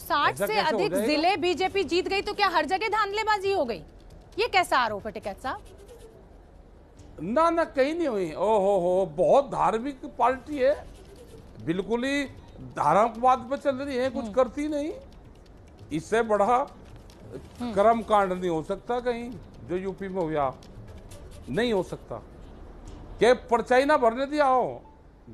साठ से अधिक जिले बीजेपी जीत गई तो क्या हर जगह धांधलेबाजी हो गई ये कैसा आरोप है टिकैत साहब ना ना कहीं नहीं हुई ओ हो हो बहुत धार्मिक पार्टी है बिल्कुल ही धार्मिकवाद पर चल रही है कुछ हम्म। करती नहीं इससे बड़ा हम्म। कर्म कांड नहीं हो सकता कहीं जो यूपी में हुआ नहीं हो सकता क्या परचाई ना भरने दिया हो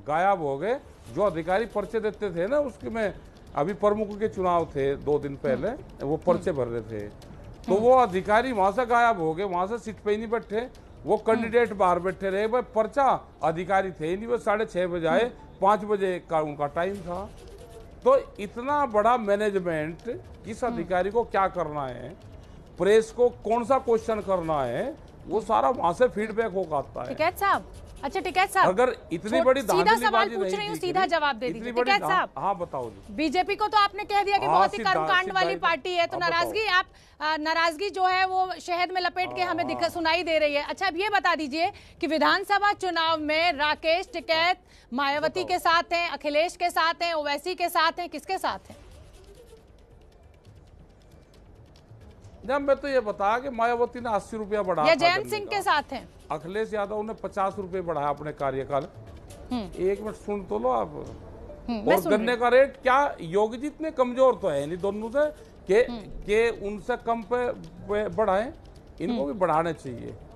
गायब हो गए जो अधिकारी पर्चे देते थे ना उसके में अभी प्रमुख के चुनाव थे दो दिन पहले वो पर्चे भर रहे थे तो हम्म। वो अधिकारी वहां से गायब हो गए वहां से सीट पे ही नहीं बैठे वो हम्म। कैंडिडेट बाहर बैठे रहे भाई पर्चा अधिकारी थे ही नहीं वो साढ़े छह बजे आए हम्म। पांच बजे का उनका टाइम था तो इतना बड़ा मैनेजमेंट किस अधिकारी को क्या करना है प्रेस को कौन सा क्वेश्चन करना है वो सारा वहां से फीडबैक होकर आता है साहब अच्छा टिकैत साहब अगर इतनी बड़ी सीधा सवाल पूछ रही हूँ सीधा जवाब दे दीजिए टिकैत साहब हाँ बताओ बीजेपी को तो आपने कह दिया कि हाँ, बहुत ही कर्मकांड वाली पार्टी है तो हाँ, नाराजगी आप नाराजगी जो है वो शहद में लपेट के हमें दिक्कत हाँ। सुनाई दे रही है अच्छा अब ये बता दीजिए कि विधानसभा चुनाव में राकेश टिकैत मायावती के साथ हैं अखिलेश के साथ हैं ओवैसी के साथ हैं किसके साथ हैं ना मैं तो ये बता कि मायावती ने अस्सी रुपया बढ़ाया जयंत सिंह के साथ हैं अखिलेश यादव ने पचास रुपये बढ़ाया अपने कार्यकाल हम्म। एक मिनट सुन तो लो आप हम्म, और गन्ने का रेट क्या योगी जी इतने कमजोर तो है नहीं दोनों से के, हम्म। के उनसे कम पे बढ़ाएं इनको भी बढ़ाने चाहिए